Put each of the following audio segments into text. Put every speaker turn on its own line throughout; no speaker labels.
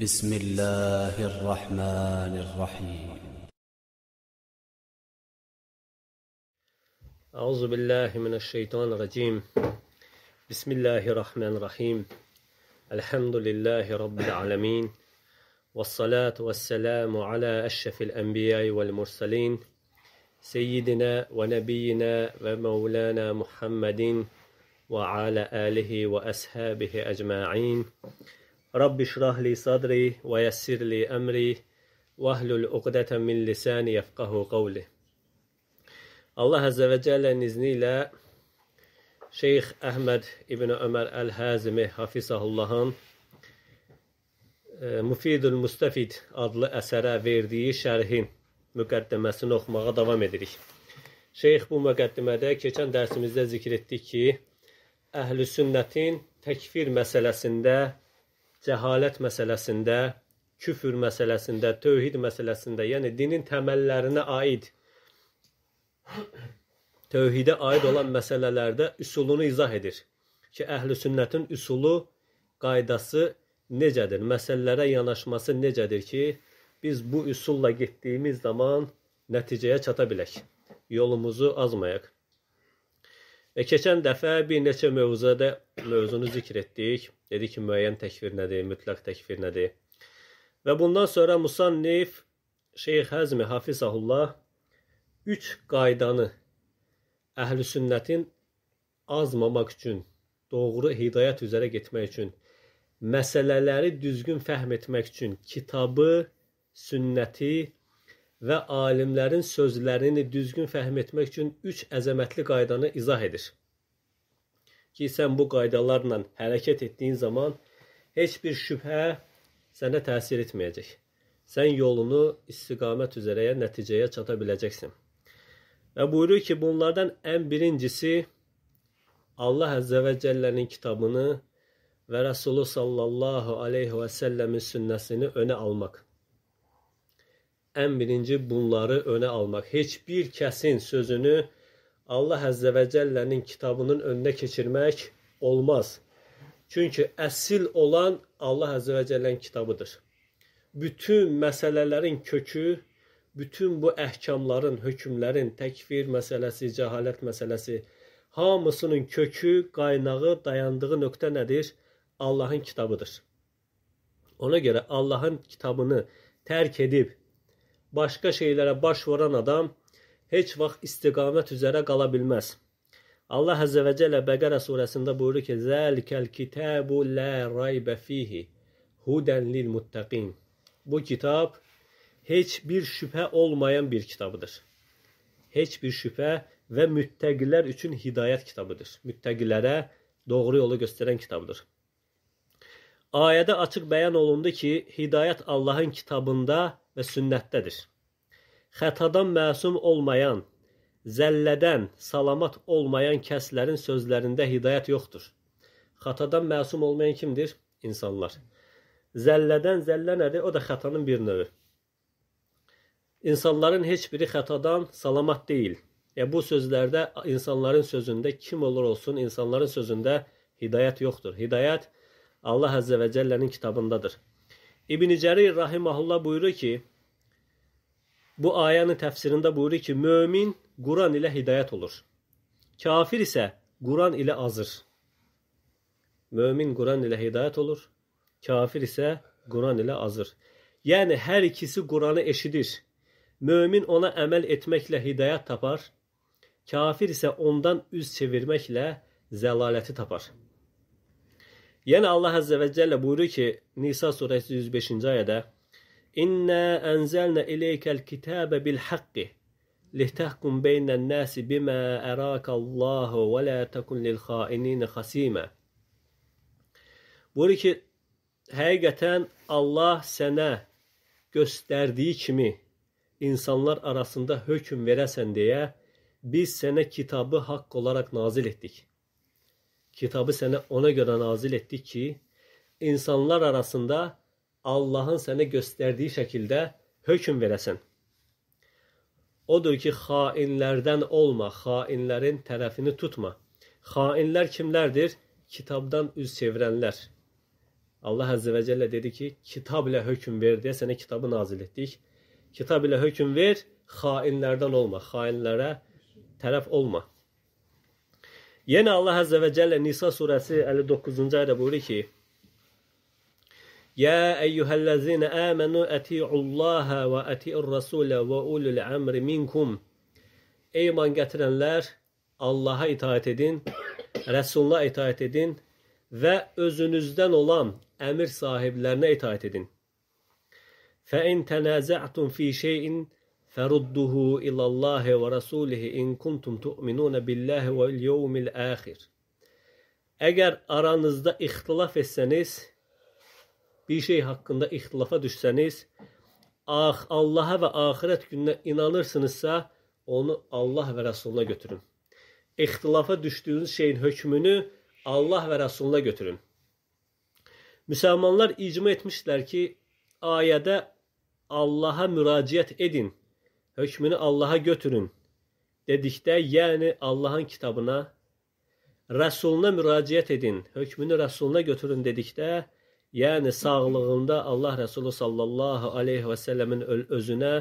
بسم الله الرحمن الرحيم أعوذ بالله من الشيطان الرجيم بسم الله الرحمن الرحيم الحمد لله رب العالمين والصلاة والسلام على أشرف الأنبياء والمرسلين سيدنا ونبينا ومولانا محمد وعلى آله وأصحابه أجمعين رب اشرح لي صدري ويسر لي أمري vahlul uqdətən min lisani yefqahu qavli. Allah Azze ve Celle'nin izniyle Şeyh Əhməd İbn Ömər Əl-Həzimi Hafizahullahın e, Mufidul Mustafid adlı əsərə verdiyi şərhin müqəddəməsini oxumağa davam edirik. Şeyx bu müqəddəmədə keçən dərsimizdə zikr etdik ki, əhl-i sünnətin təkfir məsələsində cəhalət məsələsində, küfür məsələsində, tövhid məsələsində, yəni dinin təməllərinə aid tövhidə aid olan məsələlərdə üsulunu izah edir ki, əhl-i sünnətin üsulu, qaydası necədir? Məsələlərə yanaşması necədir ki, biz bu üsulla getdiyimiz zaman nəticəyə çata bilək. Yolumuzu azmayaq. Və e, keçən dəfə bir neçə mövzuda mövzunu zikr etdik. Dedik ki, müəyyən təkfir nədir, mütləq təkfir nədir. Və bundan sonra Musannif Şeyx Həzmi Hafizahullah 3 qaydanı əhl-i sünnətin azmamaq üçün, doğru hidayət üzrə getmək üçün, məsələləri düzgün fəhm etmək üçün kitabı, sünnəti və alimlərin sözlərini düzgün fəhm etmək üçün 3 əzəmətli qaydanı izah edir. Ki sən bu qaydalarla hərəkət etdiyin zaman heç bir şübhə sənə təsir etməyəcək. Sən yolunu istiqamət üzərəyə nəticəyə çata biləcəksən. Və buyurur ki, bunlardan ən birincisi Allah Əzzə və Cəllənin kitabını və Rəsulu sallallahu aleyhi və səlləmin sünnəsini önə almaq ən birinci bunları önə almaq. Heç bir kəsin sözünü Allah Əzzə və Cəllənin kitabının önünə keçirmək olmaz. Çünki əsil olan Allah Əzzə və Cəllənin kitabıdır. Bütün məsələlərin kökü, bütün bu əhkamların, hökmlərin, təkfir məsələsi, cəhalət məsələsi, hamısının kökü, qaynağı, dayandığı nöqtə nədir? Allahın kitabıdır. Ona görə Allahın kitabını tərk edib başqa şeylərə baş vuran adam heç vaxt istiqamət üzərə qala bilməz. Allah Azze ve Celle Bəqərə surəsində buyurur ki: "Zəlikəl kitabu la rayba fihi hudan lil muttaqin." Bu kitab heç bir şübhə olmayan bir kitabıdır. Heç bir şübhə və müttəqilər üçün hidayət kitabıdır. Müttəqilərə doğru yolu göstərən kitabdır. Ayədə açıq bəyan olundu ki, hidayət Allahın kitabında və sünnətdədir. Xətadan məsum olmayan, zəllədən salamat olmayan kəslərin sözlərində hidayət yoxdur. Xətadan məsum olmayan kimdir? İnsanlar. Zəllədən zəllə nədir? O da xətanın bir növü. İnsanların heç biri xətadan salamat deyil. Ya bu sözlərdə insanların sözündə kim olur olsun insanların sözündə hidayət yoxdur. Hidayət Allah Azze ve Celle'nin kitabındadır. İbn-i Cərir rahimahullah buyurur ki, bu ayənin təfsirində buyurur ki, mömin Quran ilə hidayət olur. Kafir isə Quran ilə azır. Mömin Quran ilə hidayət olur. Kafir isə Quran ilə azır. Yəni hər ikisi Quranı eşidir. Mömin ona əməl etməklə hidayət tapar. Kafir isə ondan üz çevirməklə zəlaləti tapar. Yəni Allah Azza və Cəllə buyurur ki, Nisa surəsi 105-ci ayədə: "İnna anzalna ilaykal kitaba bil haqqi litahkum beynen nasi bima araka Allahu ve la takun lil khainin khasima." Buyurur ki, həqiqətən Allah sənə göstərdiyi kimi insanlar arasında hökm verəsən deyə biz sənə kitabı haqq olaraq nazil etdik. Kitabı sənə ona görə nazil etdik ki, insanlar arasında Allahın sənə göstərdiyi şəkildə hökm verəsən. Odur ki, xainlərdən olma, xainlərin tərəfini tutma. Xainlər kimlərdir? Kitabdan üz çevirənlər. Allah Azze və Cəllə dedi ki, kitab ilə hökm ver deyə sənə kitabı nazil etdik. Kitab ilə hökm ver, xainlərdən olma, xainlərə tərəf olma. Yenə Allah Azze və Cəllə Nisa surəsi 59-cu ayədə buyurur ki: "Yə eyyuhəllezina amanu atiullaha və atiur rasulə və ulul amri minkum." Ey iman gətirənlər, Allaha itaat edin, Rəsuluna itaat edin və özünüzdən olan əmir sahiblərinə itaat edin. فَاِنْ تَنَازَعْتُمْ ف۪ي شَيْءٍ فردوه إلى الله ورسوله إن كنتم تؤمنون بالله واليوم الآخر Əgər aranızda ixtilaf etsəniz, bir şey haqqında ixtilafa düşsəniz, ah, Allaha və axirət gününə inanırsınızsa, onu Allah və Rəsuluna götürün. İxtilafa düşdüyünüz şeyin hökmünü Allah və Rəsuluna götürün. Müsəlmanlar icma etmişdilər ki, ayədə Allaha müraciət edin hökmünü Allah'a götürün dedikdə, yəni Allahın kitabına, Rəsuluna müraciət edin, hökmünü Rəsuluna götürün dedikdə, yəni sağlığında Allah Rəsulu sallallahu aleyhi və səlləmin özünə,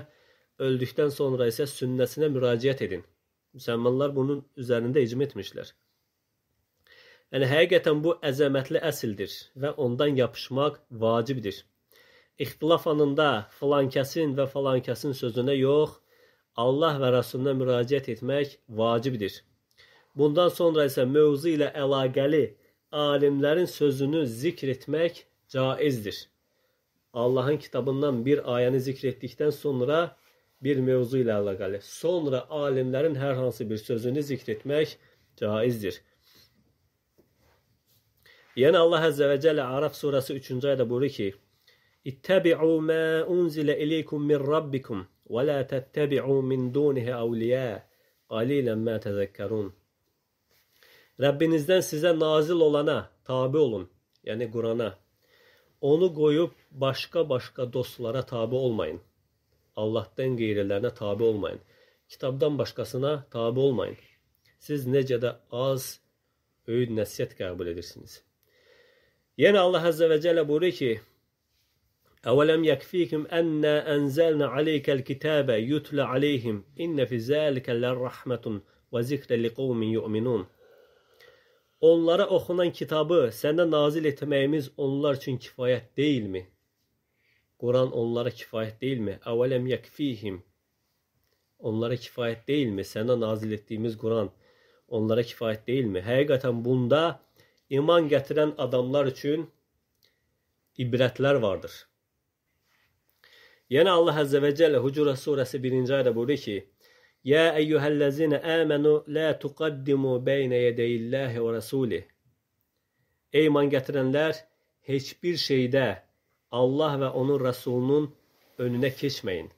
öldükdən sonra isə sünnəsinə müraciət edin. Müsəlmanlar bunun üzərində icma etmişlər. Yəni həqiqətən bu əzəmətli əsildir və ondan yapışmaq vacibdir. İxtilaf anında filankəsin və falankəsin sözünə yox, Allah və Rasuluna müraciət etmək vacibdir. Bundan sonra isə mövzu ilə əlaqəli alimlərin sözünü zikr etmək caizdir. Allahın kitabından bir ayəni zikr etdikdən sonra bir mövzu ilə əlaqəli, sonra alimlərin hər hansı bir sözünü zikr etmək caizdir. Yəni Allah Əzzə və Cəllə Araf surəsi 3-cü ayda buyurur ki: "İttəbi'u ma unzilə ileykum min rabbikum" ولا تتبعوا min dunihi awliya qalilan ma tezekkerun. Rabbinizden size nazil olana tabi olun. Yani Kur'an'a. Onu koyup başka başka dostlara tabi olmayın. Allah'tan gayrilerine tabi olmayın. Kitabdan başkasına tabi olmayın. Siz necə də az öyüd nəsihət qəbul edirsiniz. Yenə yəni Allah Azze ve Celle buyuruyor ki, أولم يكفيكم أن أنزلنا عليك الكتاب يتلى عليهم إن في ذلك لرحمة və zikrə liqavmin yu'minun. Onlara oxunan kitabı sənə nazil etməyimiz onlar üçün kifayət deyilmi? Quran onlara kifayət deyilmi? Əvələm yəkfihim. Onlara kifayət deyilmi? Sənə nazil etdiyimiz Quran onlara kifayət deyilmi? Həqiqətən bunda iman gətirən adamlar üçün ibrətlər vardır. Yine Allah Azze ve Celle Hucura suresi 1. ayda buyuruyor ki Ya eyyühellezine amenu la tukaddimu beyne yedeyillahi ve Rasuli." Ey iman getirenler hiçbir şeyde Allah ve onun Resulünün önüne geçmeyin.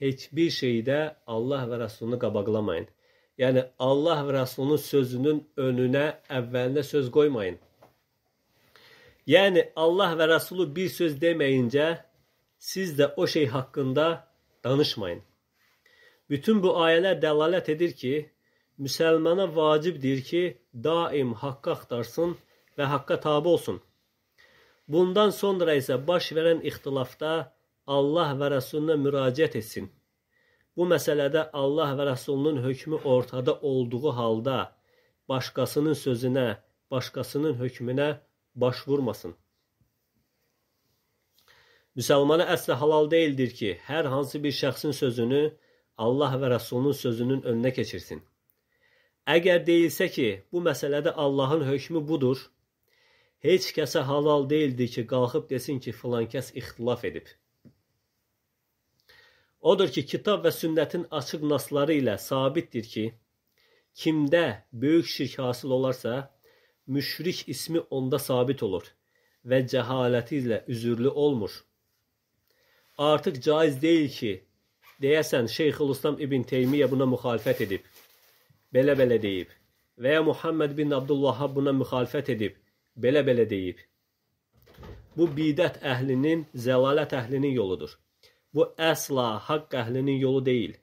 Hiçbir şeyde Allah ve Resulünü kabaklamayın. Yani Allah ve Resulünün sözünün önüne evveline söz koymayın. Yani Allah ve Resulü bir söz demeyince siz də o şey haqqında danışmayın. Bütün bu ayələr dəlalət edir ki, müsəlmana vacibdir ki, daim haqqı axtarsın və haqqa tabe olsun. Bundan sonra isə baş verən ixtilafda Allah və Rəsuluna müraciət etsin. Bu məsələdə Allah və Rəsulunun hökmü ortada olduğu halda başqasının sözünə, başqasının hökmünə baş vurmasın. Müsəlmana əslə halal deyildir ki, hər hansı bir şəxsin sözünü Allah və Rəsulunun sözünün önünə keçirsin. Əgər deyilsə ki, bu məsələdə Allahın hökmü budur, heç kəsə halal deyildir ki, qalxıb desin ki, filan kəs ixtilaf edib. Odur ki, kitab və sünnətin açıq nasları ilə sabitdir ki, kimdə böyük şirk hasıl olarsa, müşrik ismi onda sabit olur və cəhaləti ilə üzürlü olmur.'' artıq caiz deyil ki, deyəsən Şeyxülislam İbn Teymiyyə buna müxalifət edib. Belə-belə deyib. Və ya Muhammed bin Abdullah buna müxalifət edib. Belə-belə deyib. Bu bidət əhlinin, zəlalət əhlinin yoludur. Bu əsla haqq əhlinin yolu deyil.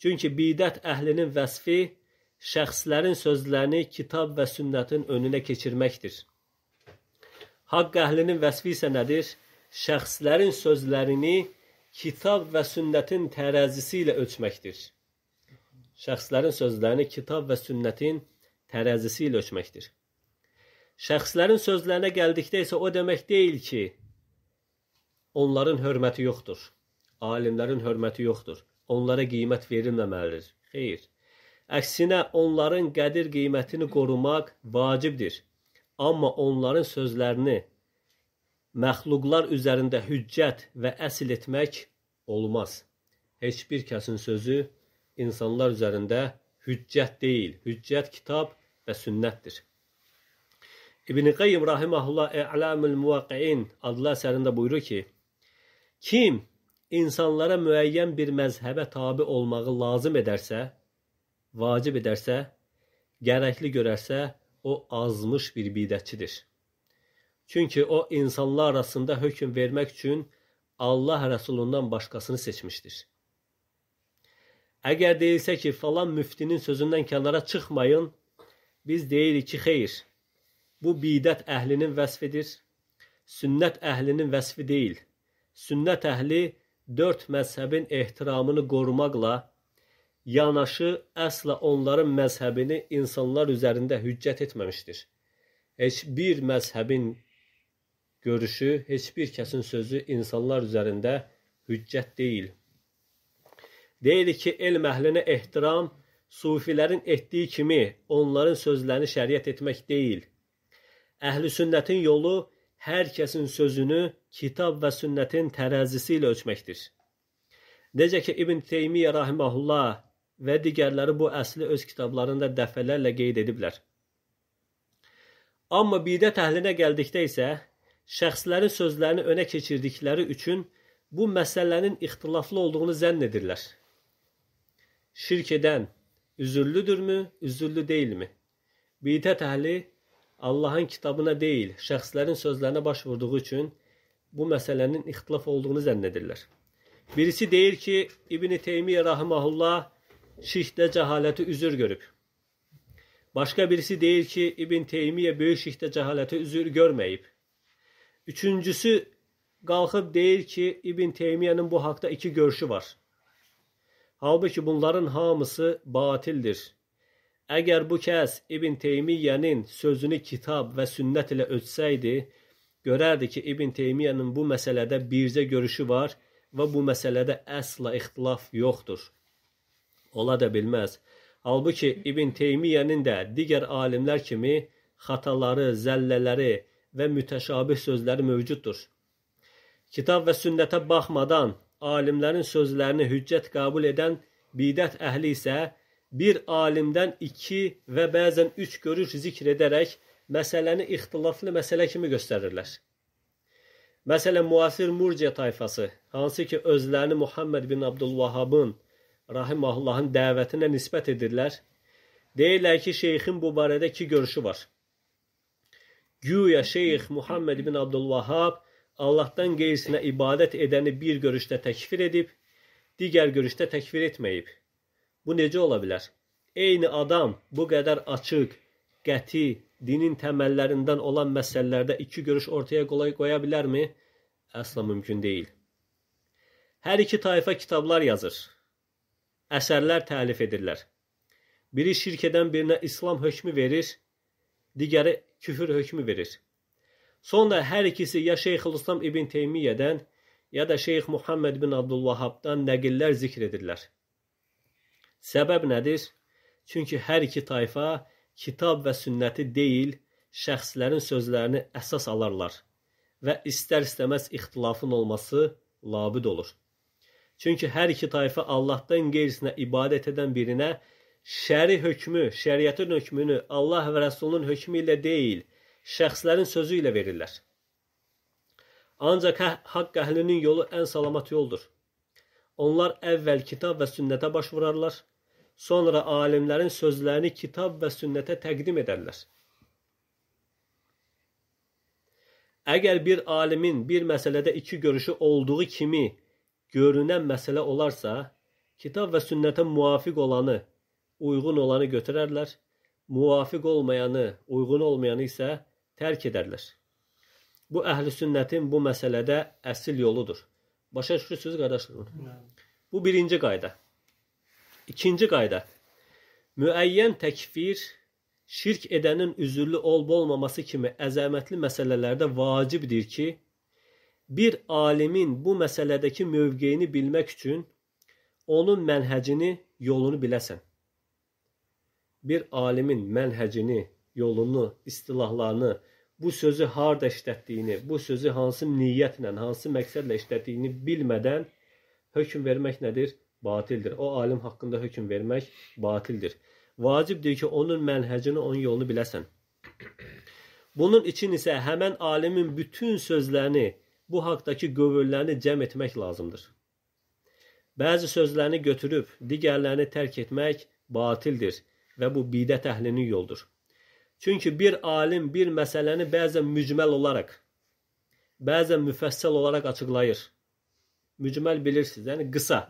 Çünki bidət əhlinin vəsfi şəxslərin sözlərini kitab və sünnətin önünə keçirməkdir. Haqq əhlinin vəsfi isə nədir? şəxslərin sözlərini kitab və sünnətin tərəzisi ilə ölçməkdir. Şəxslərin sözlərini kitab və sünnətin tərəzisi ilə ölçməkdir. Şəxslərin sözlərinə gəldikdə isə o demək deyil ki, onların hörməti yoxdur. Alimlərin hörməti yoxdur. Onlara qiymət verilməməlidir. Xeyr. Əksinə onların qədir qiymətini qorumaq vacibdir. Amma onların sözlərini məxluqlar üzərində hüccət və əsil etmək olmaz. Heç bir kəsin sözü insanlar üzərində hüccət deyil. Hüccət kitab və sünnətdir. İbn Qayyim rahimehullah Əlamül Muvaqqin adlı əsərində buyurur ki: Kim insanlara müəyyən bir məzhəbə tabe olmağı lazım edərsə, vacib edərsə, gərəkli görərsə, o azmış bir bidətçidir.'' Çünki o insanlar arasında hökm vermək üçün Allah Rəsulundan başqasını seçmişdir. Əgər deyilsə ki, falan müftinin sözündən kənara çıxmayın, biz deyirik ki, xeyr. Bu bidət əhlinin vəsfidir. Sünnət əhlinin vəsfi deyil. Sünnət əhli dörd məzhəbin ehtiramını qorumaqla yanaşı əsla onların məzhəbini insanlar üzərində hüccət etməmişdir. Heç bir məzhəbin görüşü, heç bir kəsin sözü insanlar üzərində hüccət deyil. Deyirik ki, elm əhlinə ehtiram sufilərin etdiyi kimi onların sözlərini şəriət etmək deyil. Əhl-i sünnətin yolu hər kəsin sözünü kitab və sünnətin tərəzisi ilə ölçməkdir. Necə ki İbn Teymiyyə rahimehullah və digərləri bu əsli öz kitablarında dəfələrlə qeyd ediblər. Amma bidət əhlinə gəldikdə isə şəxsləri sözlərini önə keçirdikləri üçün bu məsələnin ixtilaflı olduğunu zənn edirlər. Şirk edən üzürlüdürmü, üzürlü deyilmi? Bidət əhli Allahın kitabına deyil, şəxslərin sözlərinə baş vurduğu üçün bu məsələnin ixtilaf olduğunu zənn edirlər. Birisi deyir ki, İbn Teymiyyə rahimehullah şirkdə cəhaləti üzür görüb. Başqa birisi deyir ki, İbn Teymiyyə böyük şirkdə cəhaləti üzür görməyib. Üçüncüsü qalxıb deyir ki, İbn Teymiyənin bu haqda iki görüşü var. Halbuki bunların hamısı batildir. Əgər bu kəs İbn Teymiyənin sözünü kitab və sünnət ilə ölçsəydi, görərdi ki, İbn Teymiyənin bu məsələdə bircə görüşü var və bu məsələdə əsla ixtilaf yoxdur. Ola da bilməz. Halbuki İbn Teymiyənin də digər alimlər kimi xataları, zəllələri, və mütəşabih sözləri mövcuddur. Kitab və sünnətə baxmadan alimlərin sözlərini hüccət qəbul edən bidət əhli isə bir alimdən iki və bəzən üç görüş zikr edərək məsələni ixtilaflı məsələ kimi göstərirlər. Məsələn, müasir Murciya tayfası, hansı ki özlərini Muhammed bin Abdülvahabın, rahimahullahın dəvətinə nisbət edirlər, deyirlər ki, şeyxin bu barədə iki görüşü var. Güya Şeyx Muhammed ibn Abdülvahhab Allahdan qeyrisinə ibadət edəni bir görüşdə təkfir edib, digər görüşdə təkfir etməyib. Bu necə ola bilər? Eyni adam bu qədər açıq, qəti, dinin təməllərindən olan məsələlərdə iki görüş ortaya qolay qoya bilərmi? Əsla mümkün deyil. Hər iki tayfa kitablar yazır. Əsərlər təlif edirlər. Biri şirk edən birinə İslam hökmü verir, digəri küfür hökmü verir. Sonra her ikisi ya Şeyhülislam İbn Teymiye'den ya da Şeyh Muhammed bin Abdülvahhab'dan nəqillər zikr edirlər. Səbəb nədir? Çünki hər iki tayfa kitab və sünnəti deyil, şəxslərin sözlərini əsas alarlar və istər-istəməz ixtilafın olması labid olur. Çünki hər iki tayfa Allahdan qeyrisinə ibadət edən birinə şəri hökmü, şəriətin hökmünü Allah və Rəsulun hökmü ilə deyil, şəxslərin sözü ilə verirlər. Ancaq hə, haqq əhlinin yolu ən salamat yoldur. Onlar əvvəl kitab və sünnətə baş vurarlar, sonra alimlərin sözlərini kitab və sünnətə təqdim edərlər. Əgər bir alimin bir məsələdə iki görüşü olduğu kimi görünən məsələ olarsa, kitab və sünnətə müvafiq olanı uyğun olanı götürərlər, muvafiq olmayanı, uyğun olmayanı isə tərk edərlər. Bu əhl-i sünnətin bu məsələdə əsl yoludur. Başa düşürsünüz qardaşlarım? Bu birinci qayda. İkinci qayda. Müəyyən təkfir şirk edənin üzürlü olub-olmaması kimi əzəmətli məsələlərdə vacibdir ki, bir alimin bu məsələdəki mövqeyini bilmək üçün onun mənhəcini, yolunu biləsən bir alimin mənhəcini, yolunu, istilahlarını, bu sözü harda işlətdiyini, bu sözü hansı niyyətlə, hansı məqsədlə işlətdiyini bilmədən hökm vermək nədir? Batildir. O alim haqqında hökm vermək batildir. Vacibdir ki, onun mənhəcini, onun yolunu biləsən. Bunun üçün isə həmən alimin bütün sözlərini, bu haqqdakı qövürlərini cəm etmək lazımdır. Bəzi sözlərini götürüb digərlərini tərk etmək batildir və bu bidət əhlinin yoldur. Çünki bir alim bir məsələni bəzən mücməl olaraq, bəzən müfəssəl olaraq açıqlayır. Mücməl bilirsiniz, yəni qısa,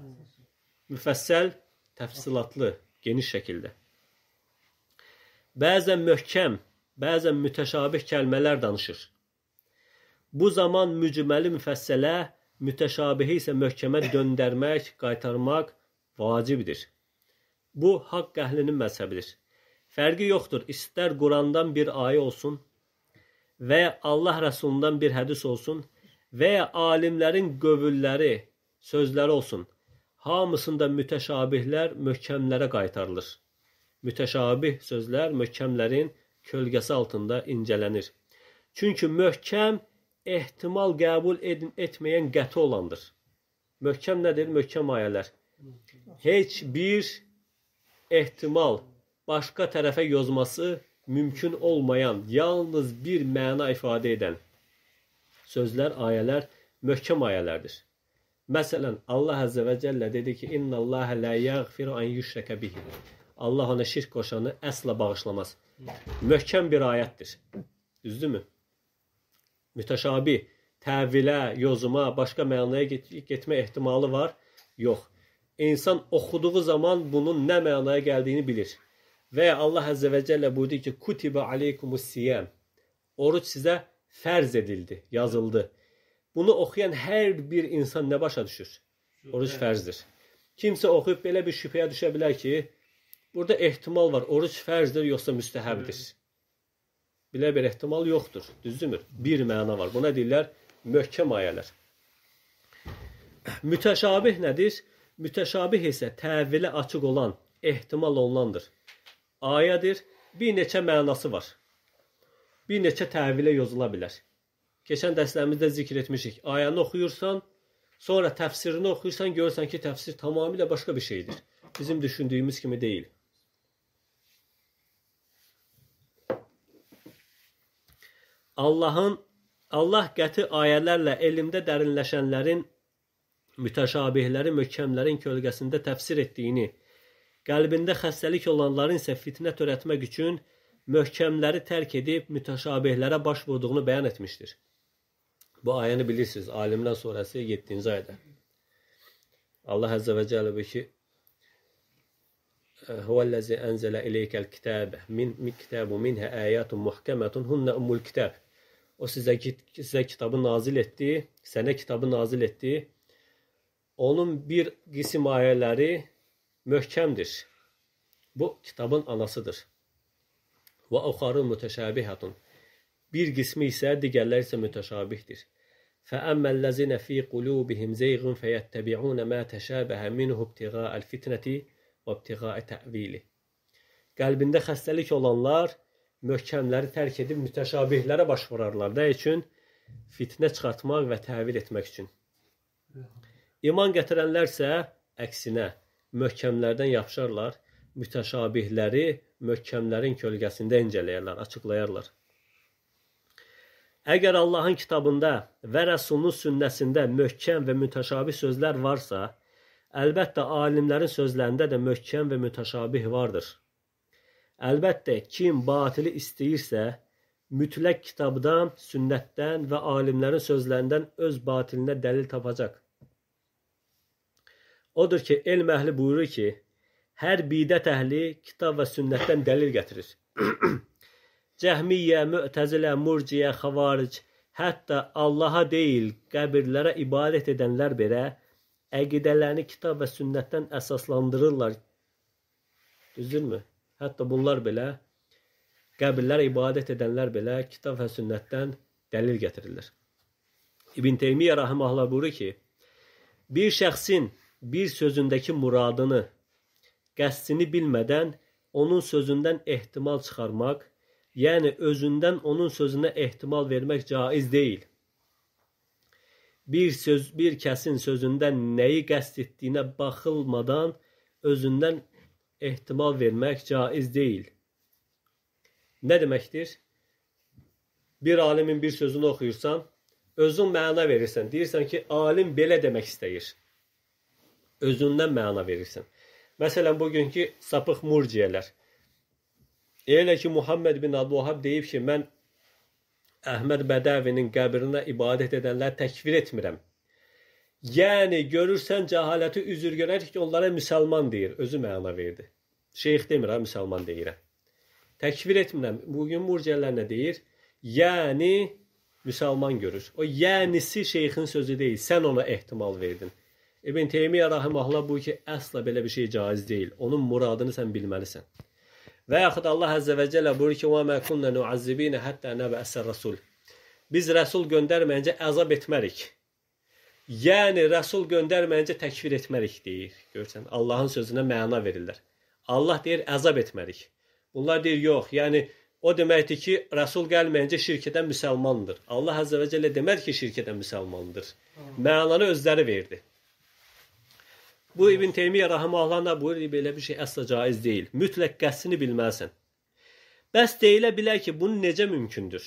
müfəssəl, təfsilatlı, geniş şəkildə. Bəzən möhkəm, bəzən mütəşabih kəlmələr danışır. Bu zaman mücməli müfəssələ, mütəşabihi isə möhkəmə döndərmək, qaytarmaq vacibdir. Bu haqq əhlinin məzhəbidir. Fərqi yoxdur. İstər Qurandan bir ayə olsun və ya Allah Rəsulundan bir hədis olsun və ya alimlərin qövülləri, sözləri olsun. Hamısında mütəşabihlər möhkəmlərə qaytarılır. Mütəşabih sözlər möhkəmlərin kölgəsi altında incələnir. Çünki möhkəm ehtimal qəbul edin, etməyən qəti olandır. Möhkəm nədir? Möhkəm ayələr. Heç bir ehtimal başqa tərəfə yozması mümkün olmayan, yalnız bir məna ifadə edən sözlər, ayələr möhkəm ayələrdir. Məsələn, Allah Əzzə və Cəllə dedi ki, İnna Allah lə yəğfiru an yüşrəkə bihi. Allah ona şirk qoşanı əsla bağışlamaz. Möhkəm bir ayətdir. Düzdürmü? Mütəşabi, təvilə, yozuma, başqa mənaya get getmə ehtimalı var? Yox insan oxuduğu zaman bunun nə mənaya gəldiyini bilir. Və ya Allah Əzzə və Cəllə buyurdu ki, Kutibə aleykumus siyəm. Oruç sizə fərz edildi, yazıldı. Bunu oxuyan hər bir insan nə başa düşür? Oruç fərzdir. Kimsə oxuyub belə bir şübhəyə düşə bilər ki, burada ehtimal var, oruç fərzdir yoxsa müstəhəbdir. Belə bir ehtimal yoxdur, düzdürmür? Bir məna var. Buna deyirlər möhkəm ayələr. Mütəşabih nədir? mütəşabih isə təvilə açıq olan, ehtimal olunandır. Ayədir, bir neçə mənası var. Bir neçə təvilə yozula bilər. Keçən dərslərimizdə zikr etmişik. Ayəni oxuyursan, sonra təfsirini oxuyursan, görürsən ki, təfsir tamamilə başqa bir şeydir. Bizim düşündüyümüz kimi deyil. Allahın Allah qəti ayələrlə elmdə dərinləşənlərin mütəşabihləri möhkəmlərin kölgəsində təfsir etdiyini, qəlbində xəstəlik olanların isə fitnə törətmək üçün möhkəmləri tərk edib mütəşabihlərə baş vurduğunu bəyan etmişdir. Bu ayəni bilirsiniz, Alimlər surəsi 7-ci ayədə. Allah Azza və Cəllə bu ki, Huvəl-ləzi ənzələ ileykəl kitəbə min, min kitəbu minhə əyətun muhkəmətun hunnə ummul kitəb. O sizə, sizə kitabı nazil etdi, sənə kitabı nazil etdi onun bir qisim ayələri möhkəmdir. Bu kitabın anasıdır. Və oxarı mütəşabihatun. Bir qismi isə digərləri isə mütəşabihdir. فأما الذين في قلوبهم زيغ فيتبعون ما تشابه منه ابتغاء الفتنة وابتغاء تأويله Qəlbində xəstəlik olanlar möhkəmləri tərk edib mütəşabihlərə baş vurarlar. Nə üçün? Fitnə çıxartmaq və təvil etmək üçün. İman gətirənlərsə əksinə möhkəmlərdən yapışarlar, mütəşabihləri möhkəmlərin kölgəsində incələyərlər, açıqlayarlar. Əgər Allahın kitabında və Rəsulun sünnəsində möhkəm və mütəşabih sözlər varsa, əlbəttə alimlərin sözlərində də möhkəm və mütəşabih vardır. Əlbəttə kim batili istəyirsə, mütləq kitabdan, sünnətdən və alimlərin sözlərindən öz batilinə dəlil tapacaq. Odur ki, elm əhli buyurur ki, hər bidət əhli kitab və sünnətdən dəlil gətirir. Cəhmiyyə, Mü'təzilə, Murciyə, Xavaric, hətta Allaha deyil, qəbirlərə ibadət edənlər belə əqidələrini kitab və sünnətdən əsaslandırırlar. Düzdürmü? Hətta bunlar belə qəbirlərə ibadət edənlər belə kitab və sünnətdən dəlil gətirilir. İbn Teymiyyə rahimehullah buyurur ki, bir şəxsin bir sözündəki muradını, qəsdini bilmədən onun sözündən ehtimal çıxarmaq, yəni özündən onun sözünə ehtimal vermək caiz deyil. Bir söz bir kəsin sözündən nəyi qəsd etdiyinə baxılmadan özündən ehtimal vermək caiz deyil. Nə deməkdir? Bir alimin bir sözünü oxuyursan, özün məna verirsən. Deyirsən ki, alim belə demək istəyir özündən məna verirsən. Məsələn, bugünkü sapıq murciyələr. Elə ki Muhammed bin Əbduhab deyib ki, mən Əhməd Bədəvinin qəbrinə ibadət edənləri təkfir etmirəm. Yəni görürsən cəhaləti üzr görər ki, onlara müsəlman deyir, özü məna verdi. Şeyx demir, ha, müsəlman deyirəm. Təkfir etmirəm. Bu gün murciyələr nə deyir? Yəni müsəlman görür. O yənisi şeyxin sözü deyil. Sən ona ehtimal verdin. İbn Teymiyyə rahimehullah bu ki, əsla belə bir şey caiz deyil. Onun muradını sən bilməlisən. Və yaxud Allah Azze və Cəllə buyurur ki, وَمَا كُنَّ نُعَذِّب۪ينَ حَتَّى نَبَأَسَ الرَّسُولِ Biz rəsul göndərməyincə əzab etmərik. Yəni rəsul göndərməyincə təkfir etmərik deyir. Görsən, Allahın sözünə məna verirlər. Allah deyir əzab etmərik. Bunlar deyir yox. Yəni o deməkdir ki, rəsul gəlməyincə şirk edən müsəlmandır. Allah Azze və Cəllə demədi ki, şirk edən müsəlmandır. Mənanı özləri verdi. Bu İbn Teymiyyə rahimehullah da buyurur belə bir şey əsla caiz deyil. Mütləq qəsdini bilməlisən. Bəs deyilə bilər ki, bunu necə mümkündür?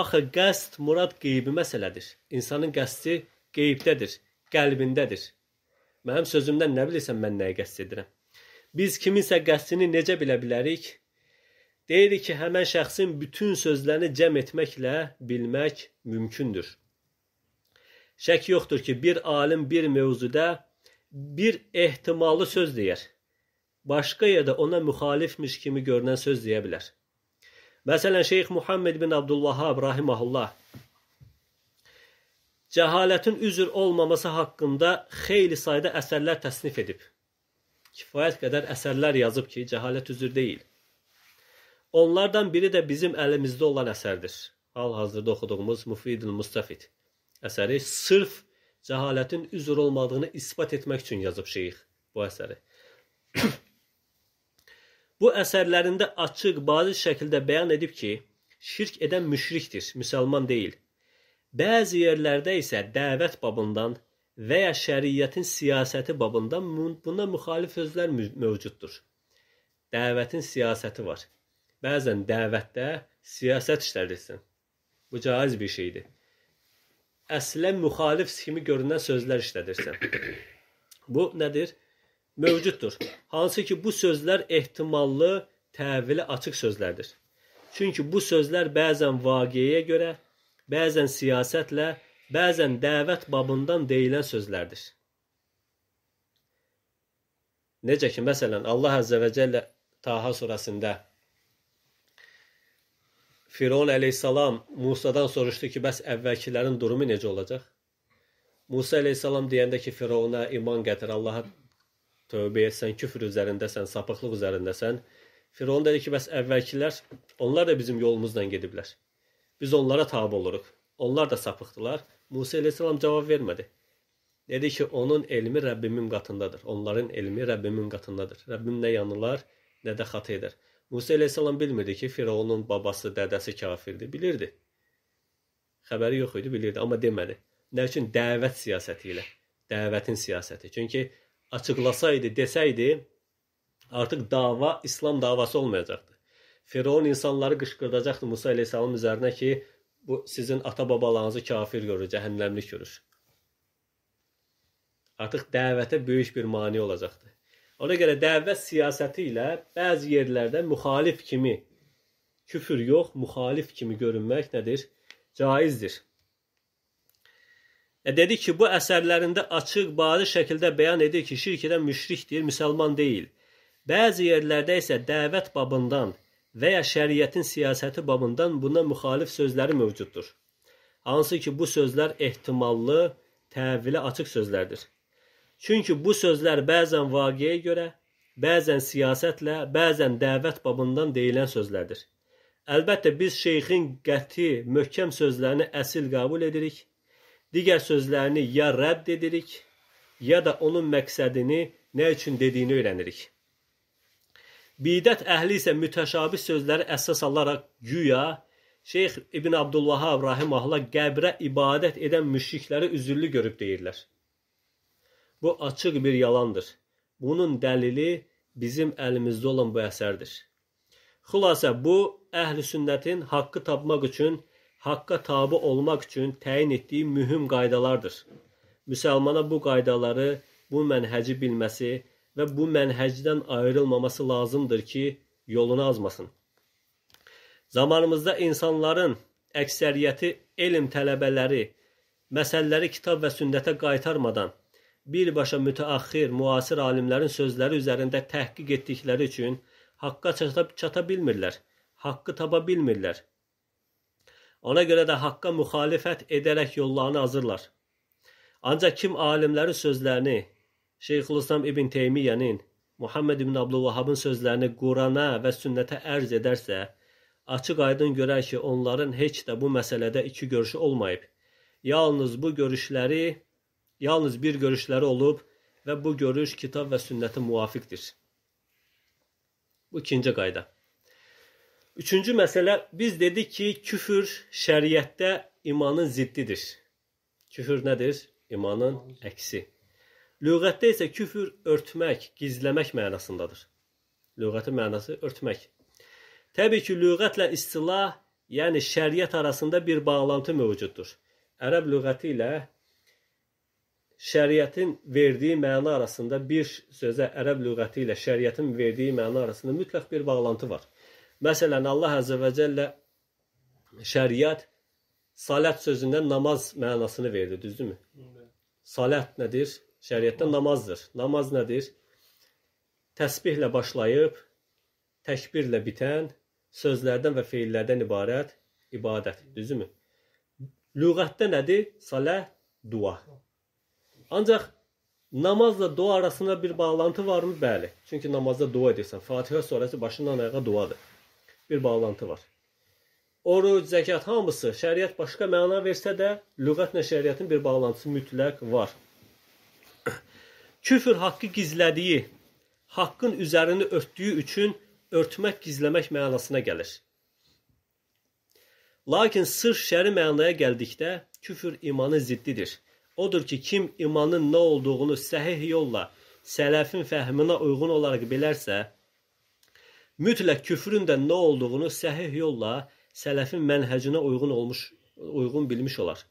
Axı qəsd murad qeybi məsələdir. İnsanın qəsdi qeybdədir, qəlbindədir. Mənim sözümdən nə bilirsən mən nəyə qəsd edirəm? Biz kiminsə qəsdini necə bilə bilərik? Deyirik ki, həmin şəxsin bütün sözlərini cəm etməklə bilmək mümkündür. Şək yoxdur ki, bir alim bir mövzuda bir ehtimalı söz deyər. Başqa ya da ona müxalifmiş kimi görünən söz deyə bilər. Məsələn, Şeyx Muhammed bin Abdulvahab rahimahullah cəhalətin üzr olmaması haqqında xeyli sayda əsərlər təsnif edib. Kifayət qədər əsərlər yazıb ki, cəhalət üzr deyil. Onlardan biri də bizim əlimizdə olan əsərdir. Hal-hazırda oxuduğumuz Mufidil Mustafid əsəri sırf cəhalətin üzr olmadığını isbat etmək üçün yazıb şeyx bu əsəri. bu əsərlərində açıq, bariz şəkildə bəyan edib ki, şirk edən müşrikdir, müsəlman deyil. Bəzi yerlərdə isə dəvət babından və ya şəriətin siyasəti babından buna müxalif sözlər mövcuddur. Dəvətin siyasəti var. Bəzən dəvətdə siyasət işlədilsin. Bu caiz bir şeydir əslə müxalif kimi görünən sözlər işlədirsən. Bu nədir? Mövcuddur. Hansı ki bu sözlər ehtimallı, təvili açıq sözlərdir. Çünki bu sözlər bəzən vaqiəyə görə, bəzən siyasətlə, bəzən dəvət babından deyilən sözlərdir. Necə ki, məsələn, Allah Əzzə və Cəllə Taha surəsində Firon əleyhissalam Musadan soruşdu ki, bəs əvvəlkilərin durumu necə olacaq? Musa əleyhissalam deyəndə ki, Firona iman gətir, Allaha tövbə etsən, küfr üzərindəsən, sapıqlıq üzərindəsən. Firon dedi ki, bəs əvvəlkilər, onlar da bizim yolumuzla gediblər. Biz onlara tabe oluruq. Onlar da sapıqdılar. Musa əleyhissalam cavab vermədi. Dedi ki, onun elmi Rəbbimin qatındadır. Onların elmi Rəbbimin qatındadır. Rəbbim nə yanılar, nə də xata edir. Musa əleyhissalam bilmirdi ki, Firavunun babası, dədəsi kafirdir. Bilirdi. Xəbəri yox idi, bilirdi, amma demədi. Nə üçün dəvət siyasəti ilə? Dəvətin siyasəti. Çünki açıqlasaydı, desəydi, artıq dava İslam davası olmayacaqdı. Firavun insanları qışqırdacaqdı Musa əleyhissalam üzərinə ki, bu sizin ata-babalarınızı kafir görür, cəhənnəmlik görür. Artıq dəvətə böyük bir mane olacaqdı. Ona görə dəvət siyasəti ilə bəzi yerlərdə müxalif kimi küfür yox, müxalif kimi görünmək nədir? Caizdir. E, dedi ki, bu əsərlərində açıq, bari şəkildə bəyan edir ki, şirk edən müşrikdir, müsəlman deyil. Bəzi yerlərdə isə dəvət babından və ya şəriətin siyasəti babından buna müxalif sözləri mövcuddur. Hansı ki, bu sözlər ehtimallı, təvilə açıq sözlərdir. Çünki bu sözlər bəzən vaqiəyə görə, bəzən siyasətlə, bəzən dəvət babından deyilən sözlərdir. Əlbəttə biz şeyxin qəti, möhkəm sözlərini əsil qəbul edirik. Digər sözlərini ya rədd edirik, ya da onun məqsədini nə üçün dediyini öyrənirik. Bidət əhli isə mütəşabih sözləri əsas alaraq güya Şeyx İbn Abdullah Rahiməhullah qəbrə ibadət edən müşrikləri üzüllü görüb deyirlər. Bu açıq bir yalandır. Bunun dəlili bizim əlimizdə olan bu əsərdir. Xülasə bu əhl-i sünnətin haqqı tapmaq üçün, haqqa tabe olmaq üçün təyin etdiyi mühüm qaydalardır. Müsəlmana bu qaydaları, bu mənhəci bilməsi və bu mənhəcdən ayrılmaması lazımdır ki, yolunu azmasın. Zamanımızda insanların əksəriyyəti elm tələbələri məsələləri kitab və sünnətə qaytarmadan birbaşa mütəaxir müasir alimlərin sözləri üzərində təhqiq etdikləri üçün haqqa çata, çata bilmirlər, haqqı tapa bilmirlər. Ona görə də haqqa müxalifət edərək yollarını azırlar. Ancaq kim alimlərin sözlərini, Şeyxülislam İbn Teymiyyənin, Muhammed ibn Abdülvahabın sözlərini Qurana və sünnətə ərz edərsə, açıq aydın görər ki, onların heç də bu məsələdə iki görüşü olmayıb. Yalnız bu görüşləri yalnız bir görüşləri olub və bu görüş kitab və sünnətə muvafiqdir. Bu ikinci qayda. Üçüncü məsələ biz dedik ki, küfr şəriətdə imanın ziddidir. Küfr nədir? İmanın əksi. Lüğətdə isə küfr örtmək, gizləmək mənasındadır. Lüğətin mənası örtmək. Təbii ki, lüğətlə istilah, yəni şəriət arasında bir bağlantı mövcuddur. Ərəb lüğəti ilə şəriətin verdiyi məna arasında bir sözə ərəb lüğəti ilə şəriətin verdiyi məna arasında mütləq bir bağlantı var. Məsələn, Allah Əzzə və Cəllə şəriət salat sözündən namaz mənasını verdi, düzdürmü? Salat nədir? Şəriətdə namazdır. Namaz nədir? Təsbihlə başlayıb təkbirlə bitən sözlərdən və feillərdən ibarət ibadət, düzdürmü? Lüğətdə nədir? Salat, dua. Ancaq namazla dua arasında bir bağlantı varmı? Bəli. Çünki namazda dua edirsən. Fatihə surəsi başından ayağa duadır. Bir bağlantı var. Oruc, zəkat hamısı şəriət başqa məna versə də, lüğətlə şəriətin bir bağlantısı mütləq var. Küfr haqqı gizlədiyi, haqqın üzərini örtdüyü üçün örtmək, gizləmək mənasına gəlir. Lakin sırf şəri mənaya gəldikdə küfr imanı ziddidir. Odur ki, kim imanın nə olduğunu səhih yolla, sələfin fəhminə uyğun olaraq bilərsə, mütləq küfrün də nə olduğunu səhih yolla, sələfin mənhecinə uyğun olmuş, uyğun bilmiş olar.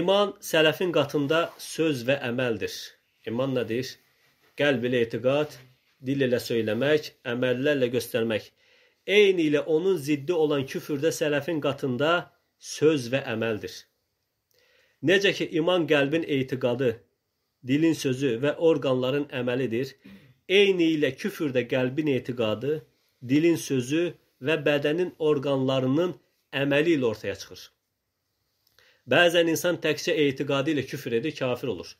İman sələfin qatında söz və əməldir. İman nədir? Qəlb ilə etiqad, dil ilə söyləmək, əməllərlə göstərmək. Eyni ilə onun ziddi olan küfürdə sələfin qatında söz və əməldir. Necə ki iman qəlbin etiqadı, dilin sözü və orqanların əməlidir, eyni ilə küfr də qəlbin etiqadı, dilin sözü və bədənin orqanlarının əməli ilə ortaya çıxır. Bəzən insan təkcə etiqadı ilə küfr edir, kafir olur.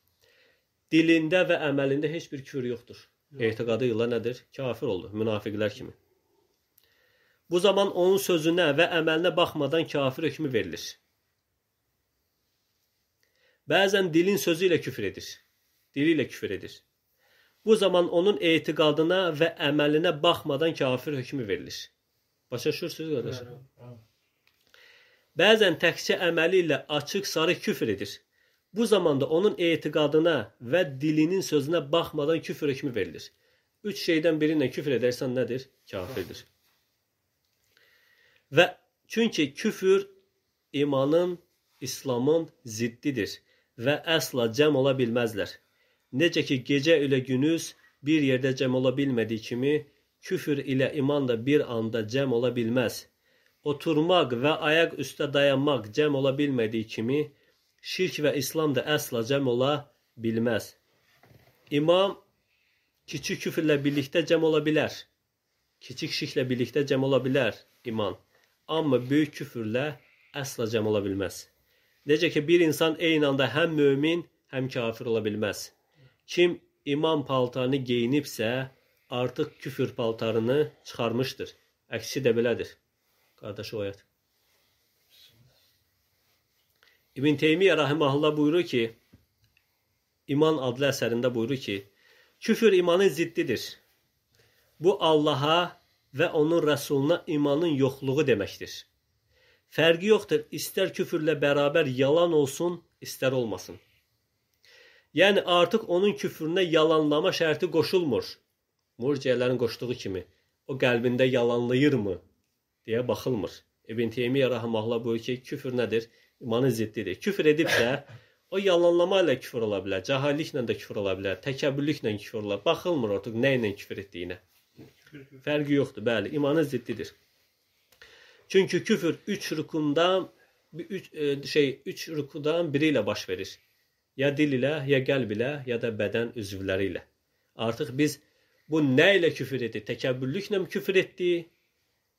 Dilində və əməlində heç bir küfr yoxdur. Etiqadı ilə nədir? Kafir oldu, münafiqlər kimi. Bu zaman onun sözünə və əməlinə baxmadan kafir hökmü verilir. Bəzən dilin sözü ilə küfr edir. Dili ilə küfr edir. Bu zaman onun etiqadına və əməlinə baxmadan kafir hökmü verilir. Başa düşürsünüz qardaşlar? Bəzən təkcə əməli ilə açıq sarıq küfr edir. Bu zamanda onun etiqadına və dilinin sözünə baxmadan küfr hökmü verilir. Üç şeydən birinlə küfr edərsən nədir? Kafirdir. Və çünki küfr imanın, İslamın ziddidir və əsla cəm ola bilməzlər. Necə ki gecə ilə günüz bir yerdə cəm ola bilmədiyi kimi, küfür ilə iman da bir anda cəm ola bilməz. Oturmaq və ayaq üstə dayanmaq cəm ola bilmədiyi kimi, şirk və İslam da əsla cəm ola bilməz. İmam kiçik küfürlə birlikdə cəm ola bilər. Kiçik şirklə birlikdə cəm ola bilər iman. Amma böyük küfürlə əsla cəm ola bilməz. Necə ki bir insan eyni anda həm mömin, həm kafir ola bilməz. Kim imam paltarını geyinibsə, artıq küfür paltarını çıxarmışdır. Əksi də belədir. Qardaş oyat. İbn Teymiyyə rahimehullah buyurur ki, İman adlı əsərində buyurur ki, küfür imanın ziddidir. Bu Allaha və onun rəsuluna imanın yoxluğu deməkdir. Fərqi yoxdur. İstər küfürlə bərabər yalan olsun, istər olmasın. Yəni artıq onun küfrünə yalanlama şərti qoşulmur. Murciyələrin qoşduğu kimi o qəlbində yalanlayırmı deyə baxılmır. İbn Teymiyyə rahmehullah buyurur ki, küfr nədir? İmanın ziddidir. Küfr edibsə o yalanlama ilə küfr ola bilər, cahilliklə də küfr ola bilər, təkəbbürlüklə küfr ola bilər. Baxılmır artıq nə ilə küfr etdiyinə. Fərqi yoxdur. Bəli, imanın ziddidir. Çünkü küfür üç rukundan üç, e, şey üç rukudan biriyle baş verir. Ya dil ile ya kalb ile ya da beden üzvleriyle. Artık biz bu ne ile küfür etti? Tekebbürlükle mi küfür etti?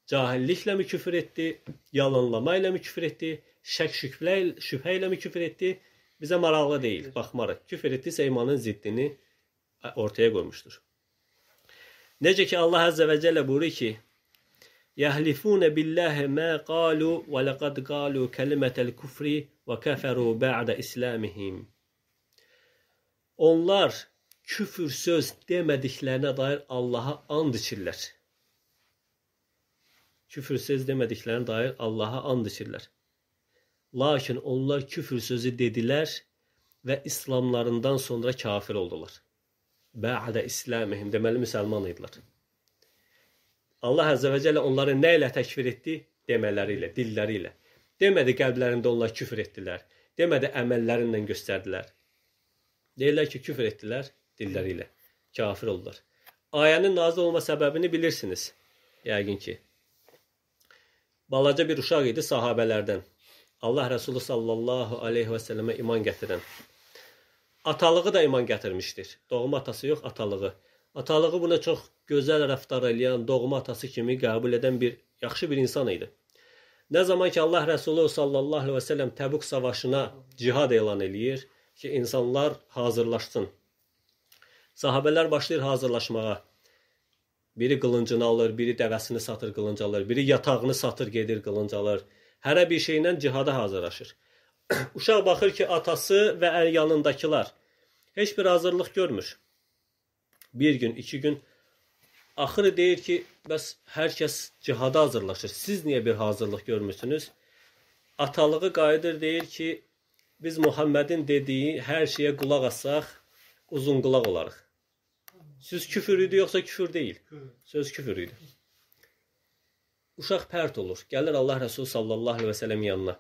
Cahillikle mi küfür etti? Yalanlamayla mı küfür etti? Şek şüpheyle, şüpheyle mi küfür etti? Bize maraqlı deyil. Baxmaraq. Küfür etdisə imanın ziddini ortaya qoymuşdur. Necə ki Allah Azze və Celle buyurur ki, يَهْلِفُونَ بِاللّٰهِ مَا قَالُوا وَلَقَدْ قَالُوا كَلِمَةَ الْكُفْرِ وَكَفَرُوا بَعْدَ إِسْلَامِهِمْ Onlar küfür söz demədiklərinə dair Allaha and içirlər. Küfür söz demədiklərinə dair Allaha and içirlər. Lakin onlar küfür sözü dedilər və İslamlarından sonra kafir oldular. Bə'də İslamihim deməli müsəlman idilər. Allah Əzzə və Cəllə onları nə ilə təkfir etdi? Demələri ilə, dilləri ilə. Demədi qəlblərində onlar küfr etdilər. Demədi əməllərinlə göstərdilər. Deyirlər ki, küfr etdilər dilləri ilə. Kafir oldular. Ayənin nazil olma səbəbini bilirsiniz. Yəqin ki. Balaca bir uşaq idi sahabələrdən. Allah Rəsulu sallallahu aleyhi və səlləmə iman gətirən. Atalığı da iman gətirmişdir. Doğum atası yox, atalığı. Atalığı buna çox gözəl rəftar eləyən, doğma atası kimi qəbul edən bir yaxşı bir insan idi. Nə zaman ki Allah Rəsulu sallallahu əleyhi və səlləm Təbuk savaşına cihad elan eləyir ki, insanlar hazırlaşsın. Sahabələr başlayır hazırlaşmağa. Biri qılıncını alır, biri dəvəsini satır, qılınc alır, biri yatağını satır, gedir, qılınc alır. Hərə bir şeylə cihada hazırlaşır. Uşaq baxır ki, atası və əl yanındakılar heç bir hazırlıq görmür bir gün, iki gün axırı deyir ki, bəs hər kəs cihada hazırlaşır. Siz niyə bir hazırlıq görmürsünüz? Atalığı qayıdır deyir ki, biz Muhammedin dediyi hər şeyə qulaq assaq, uzun qulaq olarıq. Söz küfür idi yoxsa küfür deyil? Söz küfür idi. Uşaq pərt olur. Gəlir Allah Rəsulü sallallahu əleyhi və səlləm yanına.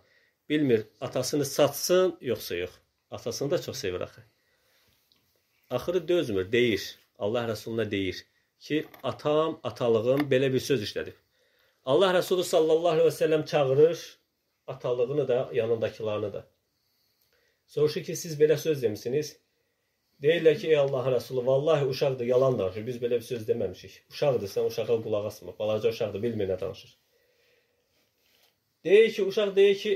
Bilmir atasını satsın yoxsa yox. Atasını da çox sevir axı. Axırı dözmür, deyir. Allah Rəsuluna deyir ki, atam, atalığım belə bir söz işlədib. Allah Rəsulü sallallahu aleyhi və səlləm çağırır atalığını da, yanındakılarını da. Soruşur ki, siz belə söz demisiniz. Deyirlər ki, ey Allah Rəsulü, vallahi uşaqdır, yalan danışır. Biz belə bir söz deməmişik. Uşaqdır, sən uşağa qulaq asma. Balaca uşaqdır, bilmir nə danışır. Deyir ki, uşaq deyir ki,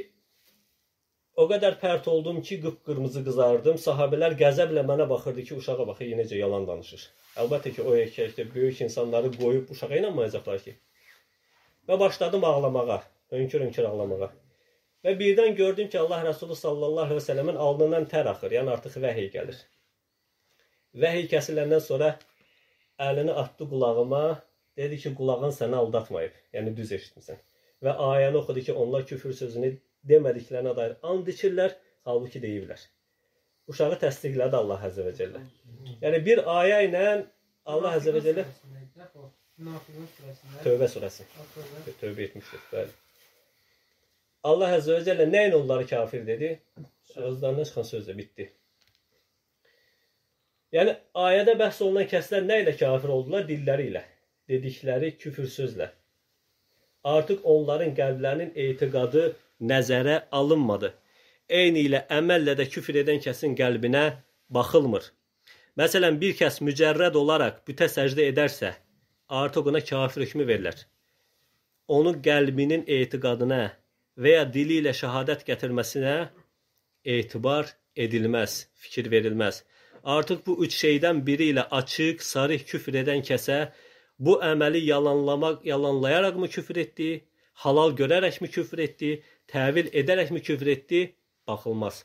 O qədər pərt oldum ki, qıpqırmızı qızardım. Sahabələr qəzəblə mənə baxırdı ki, uşağa bax, necə yalan danışır. Əlbəttə ki, o erkəkdə böyük insanları qoyub uşağa inanmayacaqlar ki. Və başladım ağlamağa, hönkür-hönkür ağlamağa. Və birdən gördüm ki, Allah Rəsulu sallallahu əleyhi və səlləmin alnından tər axır, yəni artıq vəhiy gəlir. Vəhiy kəsiləndən sonra əlini atdı qulağıma, dedi ki, qulağın səni aldatmayıb. Yəni düz eşitmisən. Və ayəni oxudu ki, onlar küfür sözünü demədiklərinə dair and içirlər, halbuki deyiblər. Uşağı təsdiqlədi Allah Əzə və Cəllə. Yəni bir ayə ilə Allah Əzə və Cəllə Tövbə surəsi. Tövbə etmişdir. Bəli. Allah Əzə və Cəllə nə ilə onları kafir dedi? Sözlərindən çıxan sözlə bitdi. Yəni ayədə bəhs olunan kəslər nə ilə kafir oldular? Dilləri ilə, dedikləri küfür sözlə. Artıq onların qəlblərinin etiqadı nəzərə alınmadı. Eyni ilə əməllə də küfr edən kəsin qəlbinə baxılmır. Məsələn, bir kəs mücərrəd olaraq bütə səcdə edərsə, artıq ona kafir hökmü verilər. Onu qəlbinin etiqadına və ya dili ilə şahadət gətirməsinə etibar edilməz, fikir verilməz. Artıq bu üç şeydən biri ilə açıq, sarih küfr edən kəsə bu əməli yalanlamaq, yalanlayaraqmı küfr etdi, halal görərəkmi küfr etdi təvil edərəkmi küfr etdi? Baxılmaz.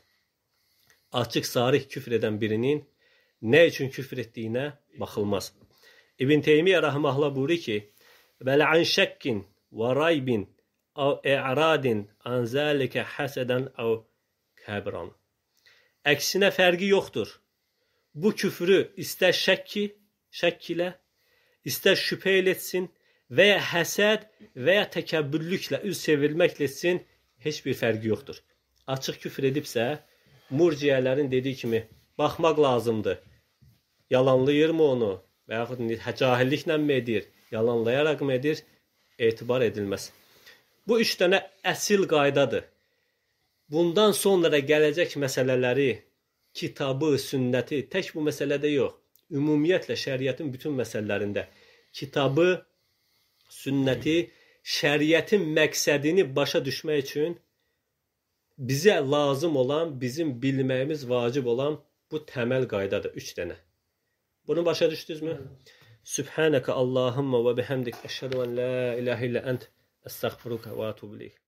Açıq sarih küfr edən birinin nə üçün küfr etdiyinə baxılmaz. İbn Teymiyyə rahmehullah buyurur ki: "Və an şəkkin və raybin əv i'radin an zalika hasadan əv kəbran." Əksinə fərqi yoxdur. Bu küfrü istər şəkki, şəkk ilə, istər şübhə ilə etsin və ya həsəd və ya təkəbbürlüklə üz çevirməklə etsin, heç bir fərqi yoxdur. Açıq küfr edibsə, murciyələrin dediyi kimi baxmaq lazımdır. Yalanlayırmı onu? Və yaxud hə, cahillikləmi edir? Yalanlayaraqmı edir? Etibar edilməz. Bu üç dənə əsil qaydadır. Bundan sonra gələcək məsələləri, kitabı, sünnəti, tək bu məsələdə yox, ümumiyyətlə şəriətin bütün məsələlərində kitabı, sünnəti, Hı şəriətin məqsədini başa düşmək üçün bizə lazım olan, bizim bilməyimiz vacib olan bu təməl qaydadır 3 dənə. Bunu başa düşdünüzmü? Subhanaka Allahumma və bihamdik əşhadu an la ilaha illə ent əstəğfiruka və etub ilayk.